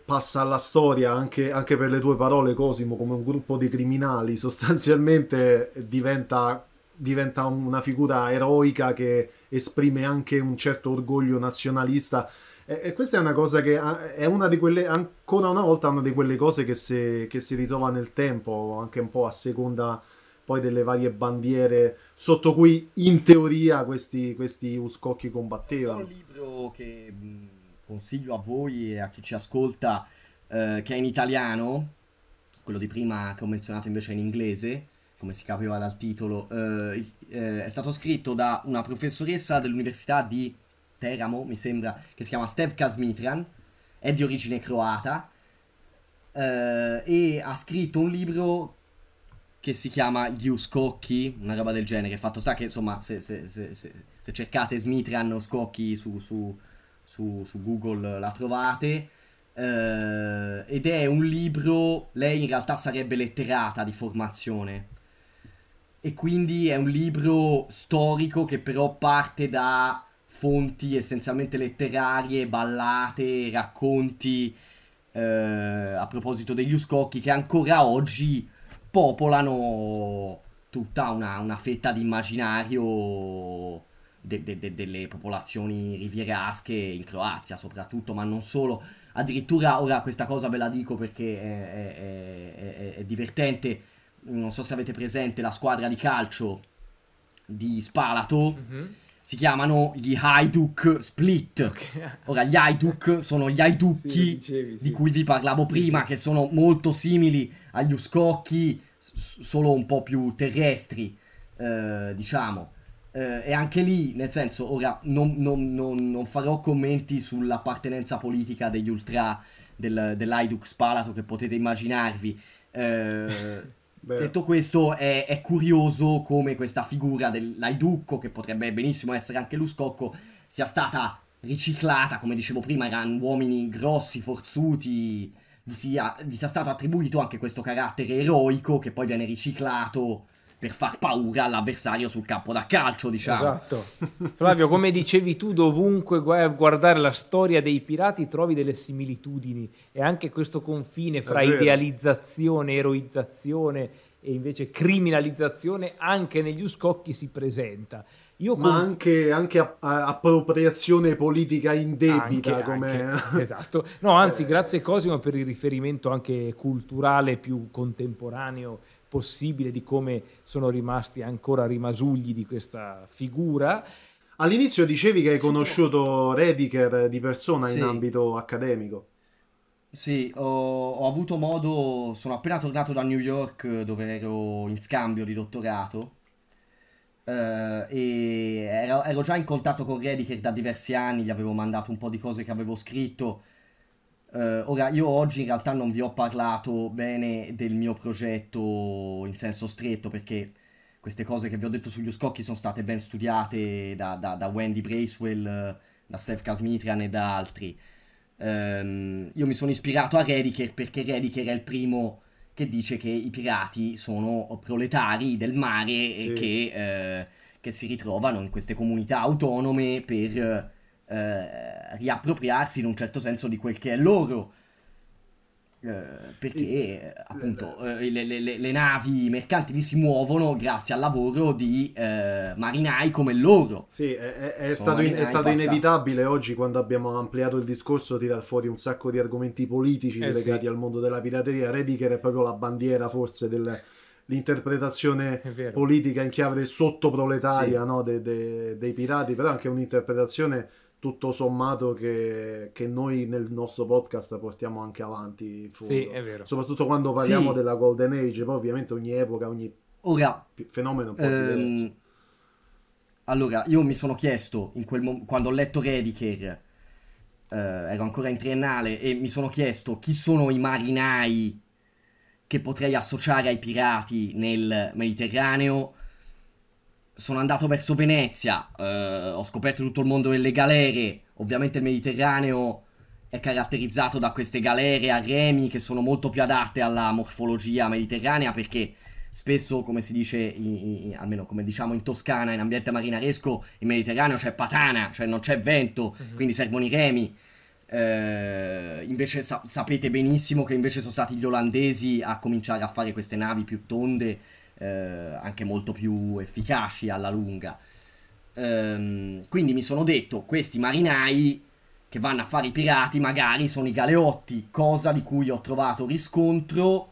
passa alla storia anche, anche per le tue parole Cosimo come un gruppo di criminali sostanzialmente diventa, diventa una figura eroica che esprime anche un certo orgoglio nazionalista e, e, questa è una cosa che è una di quelle, ancora una volta, una di quelle cose che si, che si ritrova nel tempo, anche un po' a seconda poi delle varie bandiere sotto cui in teoria questi, questi uscocchi combattevano. Un libro che consiglio a voi e a chi ci ascolta, eh, che è in italiano, quello di prima che ho menzionato invece è in inglese, come si capiva dal titolo, eh, eh, è stato scritto da una professoressa dell'Università di Teramo, mi sembra, che si chiama Stevka Smitran, è di origine croata eh, e ha scritto un libro che si chiama Gli Uscocchi, una roba del genere. Fatto sta che, insomma, se, se, se, se cercate Smitran o Scocchi su, su, su, su Google la trovate. Uh, ed è un libro, lei in realtà sarebbe letterata di formazione e quindi è un libro storico che però parte da fonti essenzialmente letterarie, ballate, racconti eh, a proposito degli uscocchi che ancora oggi popolano tutta una, una fetta di immaginario de, de, de, delle popolazioni rivierasche in Croazia soprattutto, ma non solo. Addirittura, ora questa cosa ve la dico perché è, è, è, è divertente, non so se avete presente la squadra di calcio di Spalato. Mm-hmm si chiamano gli Haiduk Split. Okay. Ora, gli Haiduk sono gli Haiduki sì, dicevi, sì. di cui vi parlavo sì, prima, che sono molto simili agli Uscocchi, solo un po' più terrestri, eh, diciamo. Eh, e anche lì, nel senso, ora non, non, non, non farò commenti sull'appartenenza politica degli Ultra del, dell'Haiduk Spalato che potete immaginarvi. Eh, Beh. Detto questo, è, è, curioso come questa figura dell'Aiducco, che potrebbe benissimo essere anche Luscocco, sia stata riciclata, come dicevo prima, erano uomini grossi, forzuti, gli sia, gli sia stato attribuito anche questo carattere eroico che poi viene riciclato per far paura all'avversario sul campo da calcio, diciamo. Esatto. Flavio, come dicevi tu, dovunque vai a eh, guardare la storia dei pirati trovi delle similitudini e anche questo confine fra idealizzazione, eroizzazione e invece criminalizzazione anche negli uscocchi si presenta. Io Ma anche, anche a, a, appropriazione politica indebita, come... esatto. No, anzi, eh. grazie Cosimo per il riferimento anche culturale più contemporaneo possibile di come sono rimasti ancora rimasugli di questa figura. All'inizio dicevi che hai conosciuto Rediker di persona sì. in ambito accademico. Sì, ho, ho, avuto modo, sono appena tornato da New York eh, dove ero in scambio di dottorato eh, e ero, ero, già in contatto con Rediker da diversi anni, gli avevo mandato un po' di cose che avevo scritto Uh, ora, io oggi in realtà non vi ho parlato bene del mio progetto in senso stretto perché queste cose che vi ho detto sugli scocchi sono state ben studiate da, da, da Wendy Bracewell, da Steph Kasmitran e da altri. Um, io mi sono ispirato a Rediker perché Rediker è il primo che dice che i pirati sono proletari del mare sì. e che, uh, che, si ritrovano in queste comunità autonome per eh, riappropriarsi in un certo senso di quel che è loro. Eh, perché eh, appunto eh, le, le, le, le, navi mercantili si muovono grazie al lavoro di eh, marinai come loro. Sì, è, è stato, in, è stato inevitabile oggi quando abbiamo ampliato il discorso tirar fuori un sacco di argomenti politici eh legati sì. al mondo della pirateria. Rediger è proprio la bandiera forse dell'interpretazione politica in chiave del sottoproletaria sì. no? de, de, dei pirati, però anche un'interpretazione tutto sommato che, che, noi nel nostro podcast portiamo anche avanti. Sì, è vero. Soprattutto quando parliamo sì. della Golden Age, poi ovviamente ogni epoca, ogni Ora, fenomeno è un po' ehm, diverso. Allora, io mi sono chiesto, mom- quando ho letto Rediker, eh, ero ancora in triennale, e mi sono chiesto chi sono i marinai che potrei associare ai pirati nel Mediterraneo sono andato verso Venezia, eh, ho scoperto tutto il mondo delle galere, ovviamente il Mediterraneo è caratterizzato da queste galere a remi che sono molto più adatte alla morfologia mediterranea perché spesso, come si dice, in, in, almeno come diciamo in Toscana, in ambiente marinaresco, in Mediterraneo c'è patana, cioè non c'è vento, uh-huh. quindi servono i remi. Eh, invece sa- sapete benissimo che invece sono stati gli olandesi a cominciare a fare queste navi più tonde eh, anche molto più efficaci alla lunga. Ehm, quindi mi sono detto, questi marinai che vanno a fare i pirati magari sono i galeotti, cosa di cui ho trovato riscontro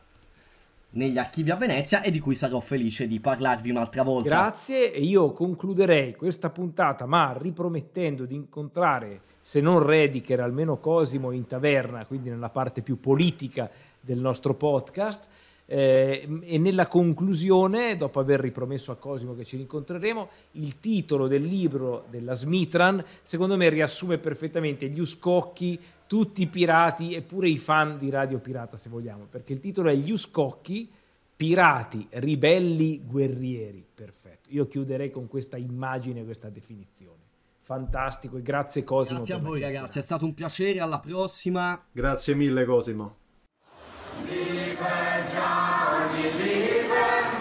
negli archivi a Venezia e di cui sarò felice di parlarvi un'altra volta. Grazie e io concluderei questa puntata ma ripromettendo di incontrare se non Rediker almeno Cosimo in taverna, quindi nella parte più politica del nostro podcast eh, e nella conclusione, dopo aver ripromesso a Cosimo che ci rincontreremo, il titolo del libro della Smitran, secondo me, riassume perfettamente gli uscocchi, tutti i pirati e pure i fan di Radio Pirata, se vogliamo, perché il titolo è Gli uscocchi, pirati, ribelli, guerrieri. Perfetto. Io chiuderei con questa immagine, questa definizione. Fantastico e grazie Cosimo. Grazie a voi ragazzi, è stato un piacere, alla prossima. Grazie mille Cosimo. Believer, John, believer.